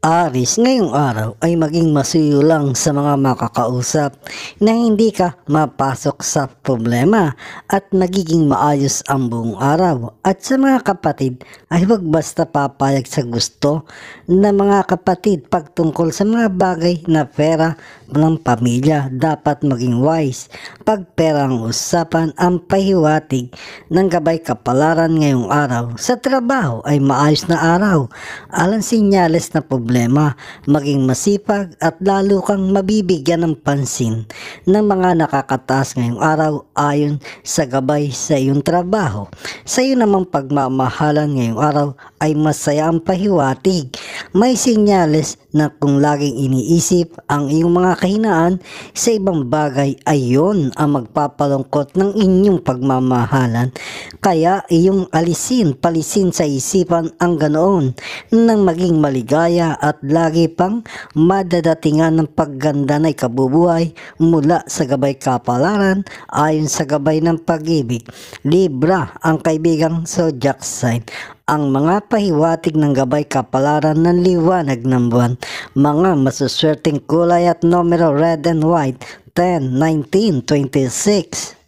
Aris, ngayong araw ay maging masuyo lang sa mga makakausap na hindi ka mapasok sa problema at magiging maayos ang buong araw. At sa mga kapatid ay huwag basta papayag sa gusto ng mga kapatid pagtungkol sa mga bagay na pera ng pamilya dapat maging wise. Pag perang usapan ang pahiwatig ng gabay kapalaran ngayong araw. Sa trabaho ay maayos na araw. Alang sinyales na problema, maging masipag at lalo kang mabibigyan ng pansin ng mga nakakataas ngayong araw ayon sa gabay sa iyong trabaho. Sa iyo namang pagmamahalan ngayong araw ay masaya ang pahiwatig may sinyales na kung laging iniisip ang iyong mga kahinaan sa ibang bagay ay yon ang magpapalungkot ng inyong pagmamahalan. Kaya iyong alisin, palisin sa isipan ang ganoon nang maging maligaya at lagi pang madadatingan ng pagganda na ikabubuhay mula sa gabay kapalaran ayon sa gabay ng pag-ibig. Libra ang kaibigang zodiac sign ang mga pahiwatig ng gabay kapalaran ng liwanag ng buwan, mga masuswerteng kulay at numero red and white, 10, 19, 26.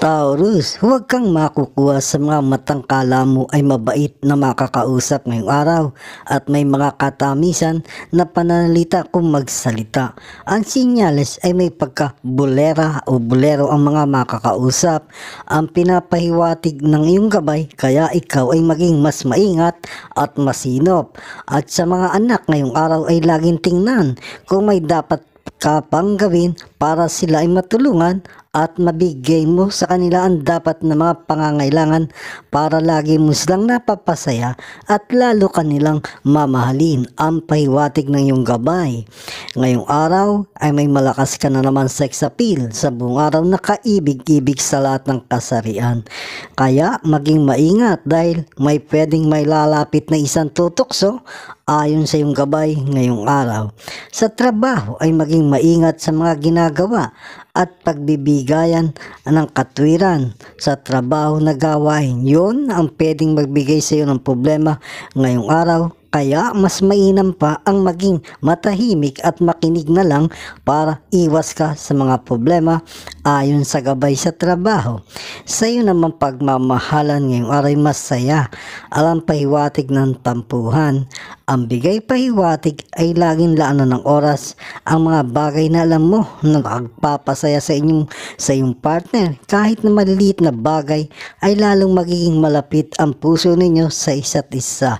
Taurus, huwag kang makukuha sa mga matangkala mo ay mabait na makakausap ngayong araw at may mga katamisan na pananalita kung magsalita. Ang sinyales ay may pagka-bulera o bulero ang mga makakausap. Ang pinapahiwatig ng iyong gabay kaya ikaw ay maging mas maingat at masinop. At sa mga anak ngayong araw ay laging tingnan kung may dapat ka pang gawin para sila ay matulungan at mabigay mo sa kanila ang dapat na mga pangangailangan para lagi mo silang napapasaya at lalo kanilang mamahalin ang pahiwatig ng iyong gabay. Ngayong araw ay may malakas ka na naman sex appeal sa buong araw na kaibig-ibig sa lahat ng kasarian. Kaya maging maingat dahil may pwedeng may lalapit na isang tutokso ayon sa iyong gabay ngayong araw. Sa trabaho ay maging maingat sa mga ginagawa at pagbibigayan ng katwiran sa trabaho na gawain. Yun ang pwedeng magbigay sa iyo ng problema ngayong araw kaya mas mainam pa ang maging matahimik at makinig na lang para iwas ka sa mga problema ayon sa gabay sa trabaho. Sa iyo naman pagmamahalan ngayong aray masaya, alam pahiwatig ng tampuhan. Ang bigay pahiwatig ay laging laanan ng oras ang mga bagay na alam mo na nagpapasaya sa inyong sa iyong partner. Kahit na maliliit na bagay ay lalong magiging malapit ang puso ninyo sa isa't isa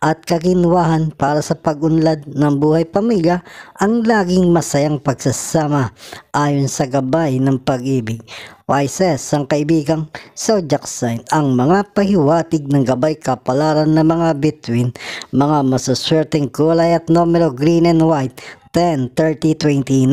at kaginwahan para sa pagunlad ng buhay pamilya ang laging masayang pagsasama ayon sa gabay ng pag-ibig. Pisces, ang kaibigang zodiac sign, ang mga pahiwatig ng gabay kapalaran ng mga between, mga masaswerteng kulay at numero green and white, 10, 30, 29.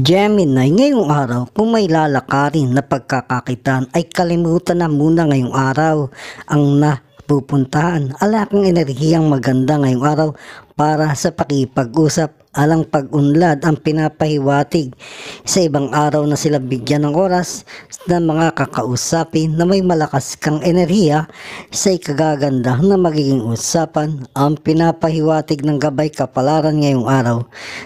Gemini, ngayong araw, kung may lalakarin na pagkakakitaan ay kalimutan na muna ngayong araw ang na pupuntahan. Ala kang enerhiyang maganda ngayong araw para sa pakipag-usap alang pag-unlad ang pinapahiwatig sa ibang araw na sila bigyan ng oras ng mga kakausapin na may malakas kang enerhiya sa ikagaganda na magiging usapan ang pinapahiwatig ng gabay kapalaran ngayong araw.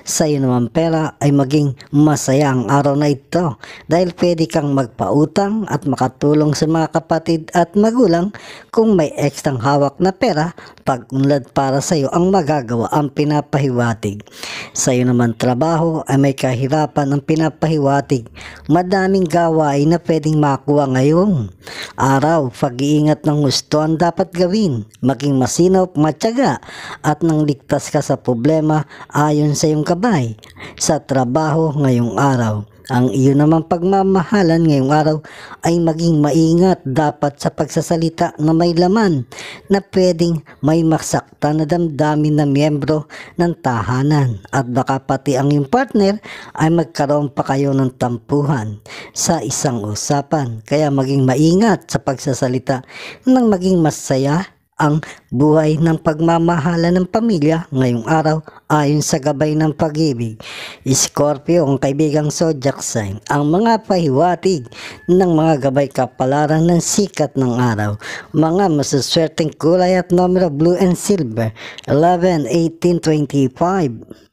Sa iyo naman pera ay maging masaya ang araw na ito dahil pwede kang magpautang at makatulong sa mga kapatid at magulang kung may ekstrang hawak na pera pag-unlad para sa iyo ang magagawa ang pinapahiwatig. Sa iyo naman trabaho ay may kahirapan ang pinapahiwatig. Madaming gawain na pwedeng makuha ngayon. Araw, pag-iingat ng gusto ang dapat gawin. Maging masinop, matyaga at nang ligtas ka sa problema ayon sa iyong kabay sa trabaho ngayong araw. Ang iyo namang pagmamahalan ngayong araw ay maging maingat dapat sa pagsasalita na may laman na pwedeng may maksakta na damdamin na miyembro ng tahanan at baka pati ang iyong partner ay magkaroon pa kayo ng tampuhan sa isang usapan. Kaya maging maingat sa pagsasalita nang maging masaya ang buhay ng pagmamahala ng pamilya ngayong araw ayon sa gabay ng pag-ibig. Scorpio ang kaibigang zodiac sign, ang mga pahiwatig ng mga gabay kapalaran ng sikat ng araw. Mga masuswerteng kulay at numero blue and silver 11, 18, 25.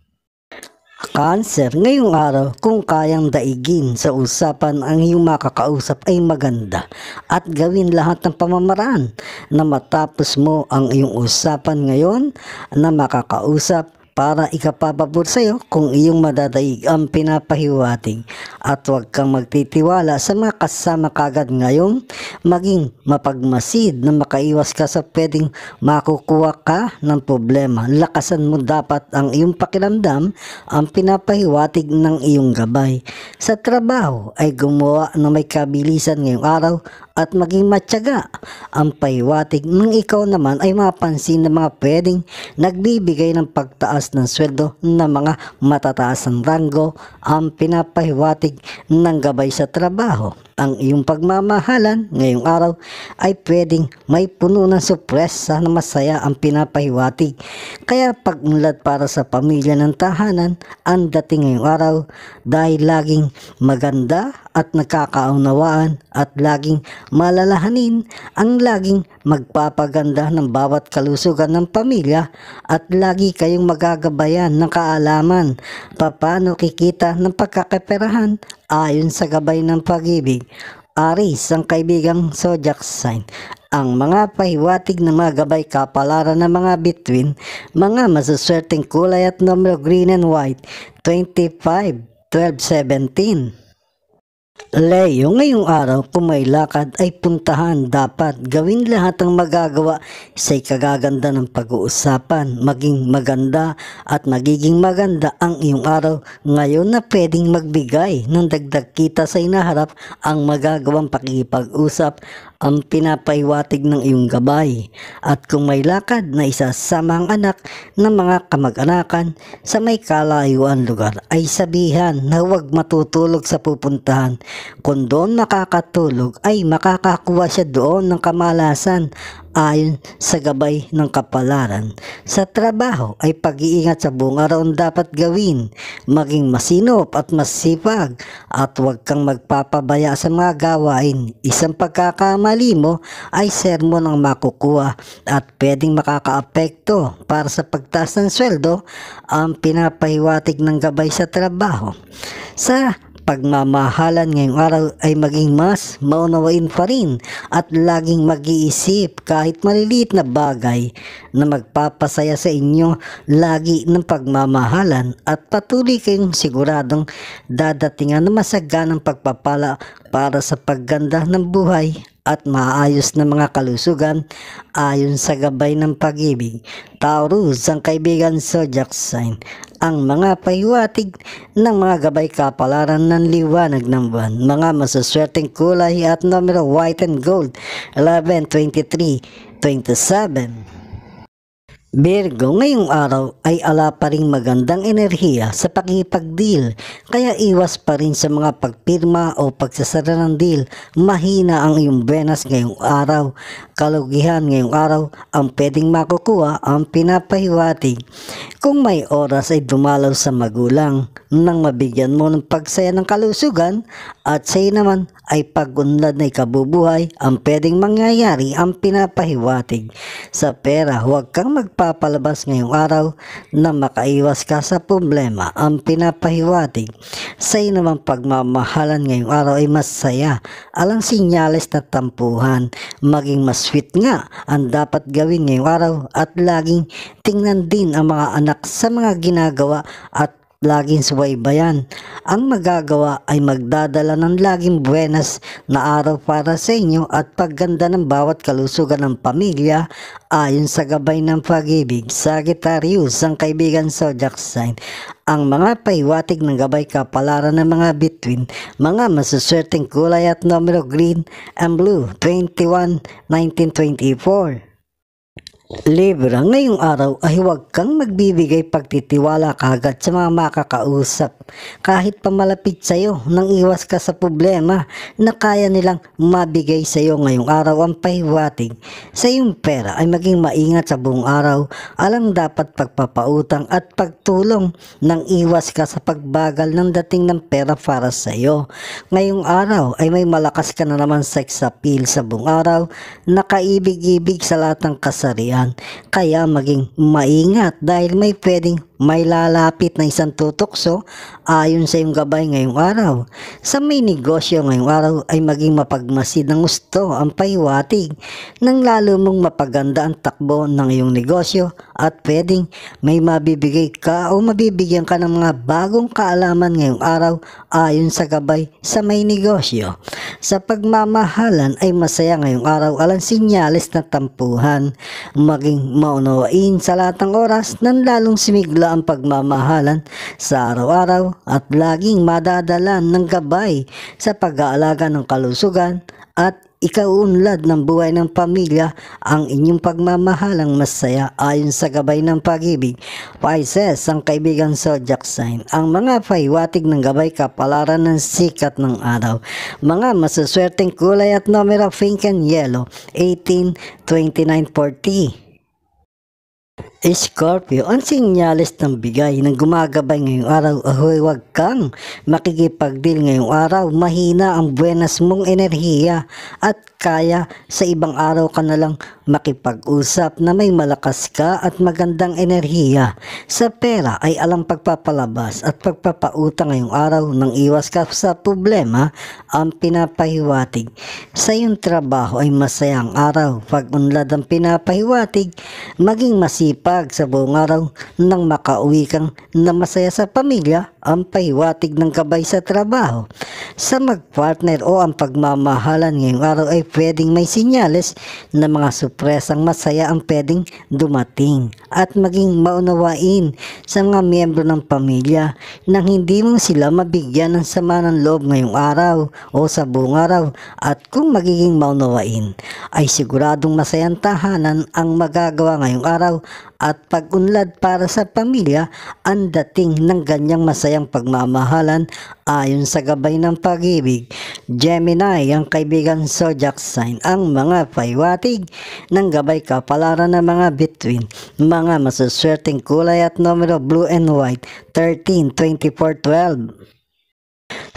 Cancer, ngayong araw, kung kayang daigin sa usapan ang iyong makakausap ay maganda at gawin lahat ng pamamaraan na matapos mo ang iyong usapan ngayon na makakausap para ikapapabor sa iyo kung iyong madadaig ang pinapahiwatig at huwag kang magtitiwala sa mga kasama kagad ngayon maging mapagmasid na makaiwas ka sa pwedeng makukuha ka ng problema. Lakasan mo dapat ang iyong pakiramdam ang pinapahiwatig ng iyong gabay. Sa trabaho ay gumawa na may kabilisan ngayong araw at maging matyaga. Ang pahiwatig ng ikaw naman ay mapansin ng mga pwedeng nagbibigay ng pagtaas pagtaas ng sweldo ng mga matataas ng ranggo ang pinapahiwatig ng gabay sa trabaho. Ang iyong pagmamahalan ngayong araw ay pwedeng may puno ng supresa na masaya ang pinapahiwatig. Kaya pag-unlad para sa pamilya ng tahanan ang dating ngayong araw dahil laging maganda at nakakaunawaan at laging malalahanin ang laging magpapaganda ng bawat kalusugan ng pamilya at lagi kayong magagabayan ng kaalaman paano kikita ng pagkakaperahan ayon sa gabay ng pag-ibig. Aris, ang kaibigang zodiac sign, ang mga pahiwatig ng mga gabay kapalaran ng mga between, mga masuswerteng kulay at numero green and white, 25, 12, 17. Leo, ngayong araw kung may lakad ay puntahan dapat gawin lahat ng magagawa sa ikagaganda ng pag-uusapan, maging maganda at magiging maganda ang iyong araw ngayon na pwedeng magbigay ng dagdag kita sa inaharap ang magagawang pakikipag-usap ang pinapahiwatig ng iyong gabay at kung may lakad na isasama ang anak ng mga kamag-anakan sa may kalayuan lugar ay sabihan na huwag matutulog sa pupuntahan kung doon makakatulog ay makakakuha siya doon ng kamalasan ayon sa gabay ng kapalaran. Sa trabaho ay pag-iingat sa buong araw ang dapat gawin, maging masinop at masipag at huwag kang magpapabaya sa mga gawain. Isang pagkakamali mo ay sermon ang makukuha at pwedeng makakaapekto para sa pagtaas ng sweldo ang pinapahiwatig ng gabay sa trabaho. Sa pagmamahalan ngayong araw ay maging mas maunawain pa rin at laging mag-iisip kahit maliliit na bagay na magpapasaya sa inyo lagi ng pagmamahalan at patuloy kayong siguradong dadatingan ng masaganang pagpapala para sa pagganda ng buhay at maayos na mga kalusugan ayon sa gabay ng pag-ibig. Taurus ang kaibigan zodiac sign, ang mga pahiwatig ng mga gabay kapalaran ng liwanag ng buwan, mga masuswerteng kulay at numero white and gold 11, 23, 27. Virgo, ngayong araw ay ala pa rin magandang enerhiya sa pakipag-deal kaya iwas pa rin sa mga pagpirma o pagsasara ng deal. Mahina ang iyong Venus ngayong araw. Kalugihan ngayong araw ang pwedeng makukuha ang pinapahiwatig. Kung may oras ay dumalaw sa magulang nang mabigyan mo ng pagsaya ng kalusugan at sa'yo naman ay pag-unlad na ikabubuhay ang pwedeng mangyayari ang pinapahiwatig. Sa pera, huwag kang magpapalabas ngayong araw na makaiwas ka sa problema ang pinapahiwatig. Sa namang pagmamahalan ngayong araw ay masaya, alang sinyales na tampuhan. Maging mas sweet nga ang dapat gawin ngayong araw at laging tingnan din ang mga anak sa mga ginagawa at Laging subaybayan. Ang magagawa ay magdadala ng laging buenas na araw para sa inyo at pagganda ng bawat kalusugan ng pamilya ayon sa gabay ng pag-ibig. Sagittarius, ang kaibigan Zodiac Sign, ang mga paiwatig ng gabay kapalaran ng mga between, mga masuswerteng kulay at numero green and blue, 21, 1924. Libra, ngayong araw ay huwag kang magbibigay pagtitiwala kagad sa mga makakausap. Kahit pamalapit sa iyo, nang iwas ka sa problema na kaya nilang mabigay sa iyo ngayong araw ang pahiwatig. Sa iyong pera ay maging maingat sa buong araw, alang dapat pagpapautang at pagtulong nang iwas ka sa pagbagal ng dating ng pera para sa iyo. Ngayong araw ay may malakas ka na naman sex appeal sa buong araw na kaibig-ibig sa lahat ng kasarihan katangian. Kaya maging maingat dahil may pwedeng may lalapit na isang tutokso ayon sa iyong gabay ngayong araw. Sa may negosyo ngayong araw ay maging mapagmasid ng gusto ang paiwatig nang lalo mong mapaganda ang takbo ng iyong negosyo at pwedeng may mabibigay ka o mabibigyan ka ng mga bagong kaalaman ngayong araw ayon sa gabay sa may negosyo. Sa pagmamahalan ay masaya ngayong araw alang sinyalis na tampuhan maging maunawain sa lahat ng oras nang lalong simigla nila ang pagmamahalan sa araw-araw at laging madadala ng gabay sa pag-aalaga ng kalusugan at ikaunlad ng buhay ng pamilya ang inyong pagmamahalang masaya ayon sa gabay ng pag-ibig. Pisces, ang kaibigan zodiac sign, ang mga paiwatig ng gabay kapalaran ng sikat ng araw. Mga masuswerteng kulay at numero pink and yellow, 18, 29, 40. Scorpio, ang sinyalis ng bigay ng gumagabay ngayong araw, ahoy wag kang makikipagdil ngayong araw. Mahina ang buenas mong enerhiya at kaya sa ibang araw ka na lang makipag-usap na may malakas ka at magandang enerhiya. Sa pera ay alam pagpapalabas at pagpapauta ngayong araw nang iwas ka sa problema ang pinapahiwatig. Sa iyong trabaho ay masayang araw. Pag unlad ang pinapahiwatig, maging masipag sa buong araw nang makauwi kang na masaya sa pamilya ang pahiwatig ng kabay sa trabaho. Sa magpartner o ang pagmamahalan ngayong araw ay pwedeng may sinyales na mga supresang masaya ang pwedeng dumating at maging maunawain sa mga miyembro ng pamilya nang hindi mo sila mabigyan ng sama ng loob ngayong araw o sa buong araw at kung magiging maunawain ay siguradong masayang tahanan ang magagawa ngayong araw at pag-unlad para sa pamilya ang dating ng ganyang masaya masasayang pagmamahalan ayon sa gabay ng pag-ibig. Gemini, ang kaibigan zodiac sign, ang mga paiwatig ng gabay kapalaran ng mga between, mga masuswerteng kulay at numero blue and white, 13, 24, 12.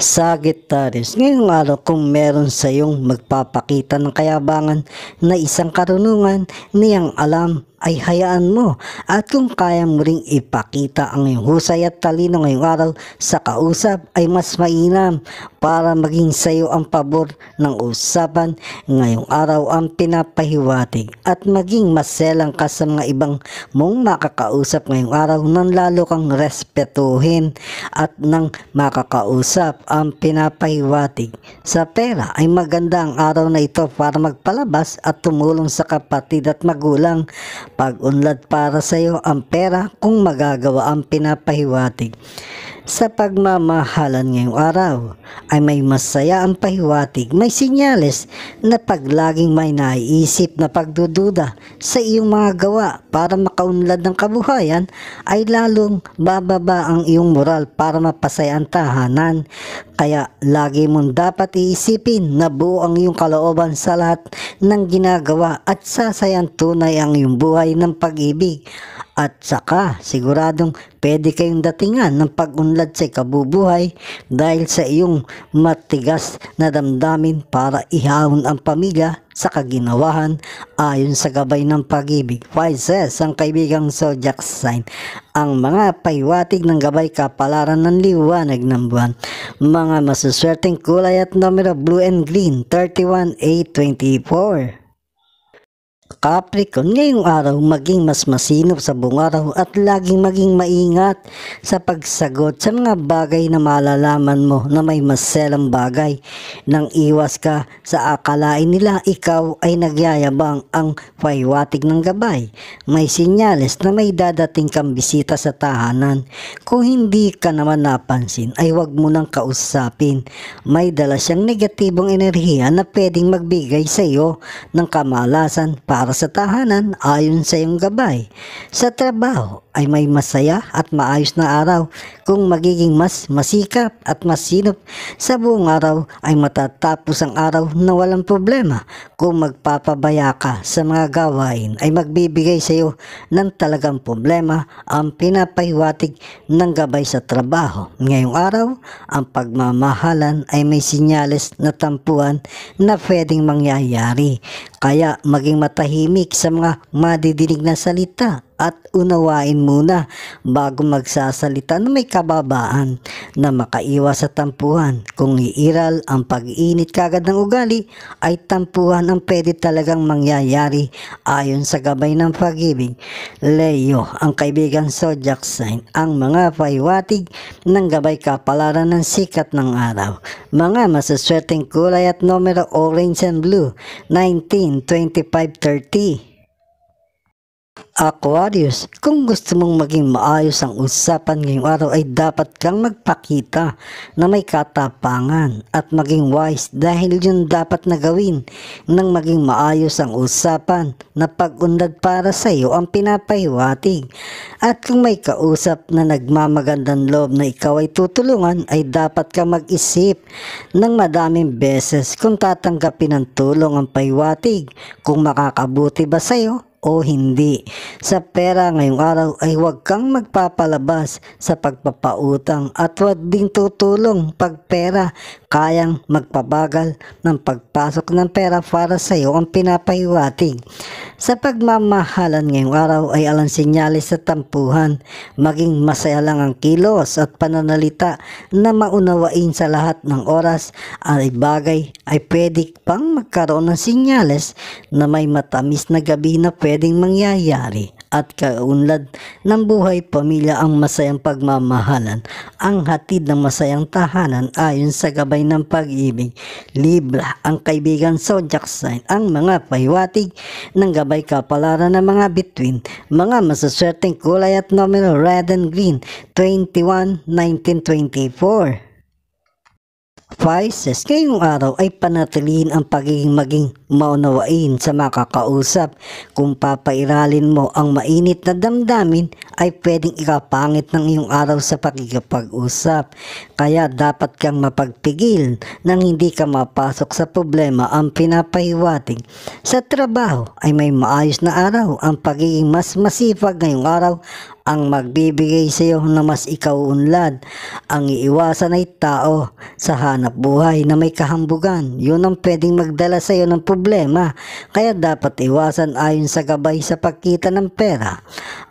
Sagittarius, ngayong araw kung meron sa iyong magpapakita ng kayabangan na isang karunungan niyang alam ay hayaan mo at kung kaya mo ring ipakita ang iyong husay at talino ngayong araw sa kausap ay mas mainam para maging sayo ang pabor ng usapan ngayong araw ang pinapahiwatig at maging maselang ka sa mga ibang mong makakausap ngayong araw nang lalo kang respetuhin at nang makakausap ang pinapahiwatig sa pera ay maganda ang araw na ito para magpalabas at tumulong sa kapatid at magulang pag-unlad para sa iyo ang pera kung magagawa ang pinapahiwatig. Sa pagmamahalan ngayong araw ay may masaya ang pahiwatig, may sinyales na paglaging may naiisip na pagdududa sa iyong mga gawa para makaunlad ng kabuhayan ay lalong bababa ang iyong moral para mapasaya ang tahanan. Kaya lagi mong dapat iisipin na buo ang iyong kalooban sa lahat ng ginagawa at sasayang tunay ang iyong buhay ng pag-ibig. At saka siguradong pwede kayong datingan ng pag-unlad sa kabubuhay dahil sa iyong matigas na damdamin para ihaon ang pamilya sa kaginawahan ayon sa gabay ng pag-ibig. Pisces, ang kaibigang zodiac sign, ang mga paiwatig ng gabay kapalaran ng liwanag ng buwan. Mga masuswerteng kulay at numero blue and green, 31824. Capricorn, ngayong araw maging mas masinop sa buong araw at laging maging maingat sa pagsagot sa mga bagay na malalaman mo na may maselang bagay. Nang iwas ka sa akalain nila, ikaw ay nagyayabang ang paywatig ng gabay. May sinyales na may dadating kang bisita sa tahanan. Kung hindi ka naman napansin, ay huwag mo nang kausapin. May dala siyang negatibong enerhiya na pwedeng magbigay sa iyo ng kamalasan pa para sa tahanan ayon sa iyong gabay, sa trabaho ay may masaya at maayos na araw kung magiging mas masikap at masinop sa buong araw ay matatapos ang araw na walang problema kung magpapabaya ka sa mga gawain ay magbibigay sa iyo ng talagang problema ang pinapahiwatig ng gabay sa trabaho ngayong araw ang pagmamahalan ay may sinyales na tampuan na pwedeng mangyayari kaya maging matahimik sa mga madidinig na salita at unawain muna bago magsasalita na may kababaan na makaiwas sa tampuhan. Kung iiral ang pag-init kagad ng ugali ay tampuhan ang pwede talagang mangyayari ayon sa gabay ng pag-ibig. Leo, ang kaibigan zodiac sign, ang mga paiwatig ng gabay kapalaran ng sikat ng araw. Mga masaswerteng kulay at numero orange and blue, 19, 25, 30. Aquarius, kung gusto mong maging maayos ang usapan ngayong araw ay dapat kang magpakita na may katapangan at maging wise dahil yun dapat na gawin nang maging maayos ang usapan na pag-undad para sa iyo ang pinapahiwatig. At kung may kausap na nagmamagandang loob na ikaw ay tutulungan ay dapat kang mag-isip ng madaming beses kung tatanggapin ng tulong ang pahiwatig kung makakabuti ba sa iyo o hindi. Sa pera ngayong araw ay huwag kang magpapalabas sa pagpapautang at huwag ding tutulong pag pera kayang magpabagal ng pagpasok ng pera para sa iyo ang pinapahiwatig. Sa pagmamahalan ngayong araw ay alan sinyalis sa tampuhan, maging masaya lang ang kilos at pananalita na maunawain sa lahat ng oras ay bagay ay pwede pang magkaroon ng sinyalis na may matamis na gabi na pwede pwedeng mangyayari at kaunlad ng buhay pamilya ang masayang pagmamahalan ang hatid ng masayang tahanan ayon sa gabay ng pag-ibig Libra ang kaibigan zodiac sign ang mga pahiwatig ng gabay kapalaran ng mga between mga masaswerteng kulay at numero red and green 21 1924 Pisces, ngayong araw ay panatilihin ang pagiging maging maunawain sa makakausap kung papairalin mo ang mainit na damdamin ay pwedeng ikapangit ng iyong araw sa pakikipag-usap. Kaya dapat kang mapagpigil nang hindi ka mapasok sa problema ang pinapahiwatig. Sa trabaho ay may maayos na araw. Ang pagiging mas masipag ngayong araw ang magbibigay sa iyo na mas ikaunlad. Ang iiwasan ay tao sa hanap buhay na may kahambugan. Yun ang pwedeng magdala sa iyo ng problema. Kaya dapat iwasan ayon sa gabay sa pagkita ng pera.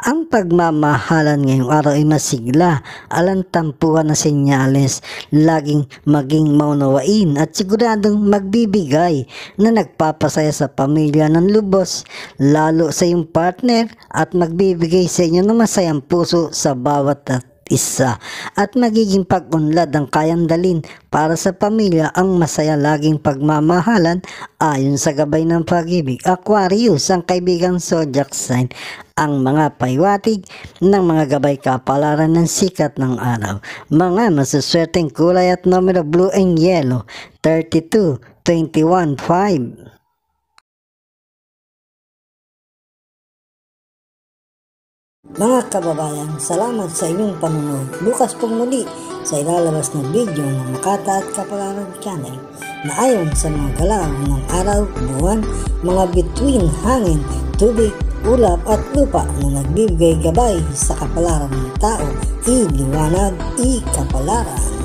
Ang pagmamahal pagmamahalan ngayong araw ay masigla, alantampuhan na senyales, laging maging maunawain at siguradong magbibigay na nagpapasaya sa pamilya ng lubos, lalo sa iyong partner at magbibigay sa inyo ng masayang puso sa bawat isa at magiging pag-unlad ang kayang dalin para sa pamilya ang masaya laging pagmamahalan ayon sa gabay ng pag-ibig. Aquarius, ang kaibigang zodiac sign, ang mga paywatig, ng mga gabay kapalaran ng sikat ng araw. Mga masuswerteng kulay at numero blue and yellow 32, 21, 5. Mga kababayan, salamat sa inyong panunod. Bukas pong muli sa ilalabas na video ng Makata at Kapalaran Channel na ayon sa mga galaw ng araw, buwan, mga bituin, hangin, tubig, ulap at lupa na nagbibigay gabay sa kapalaran ng tao. Iliwanag, ikapalaran.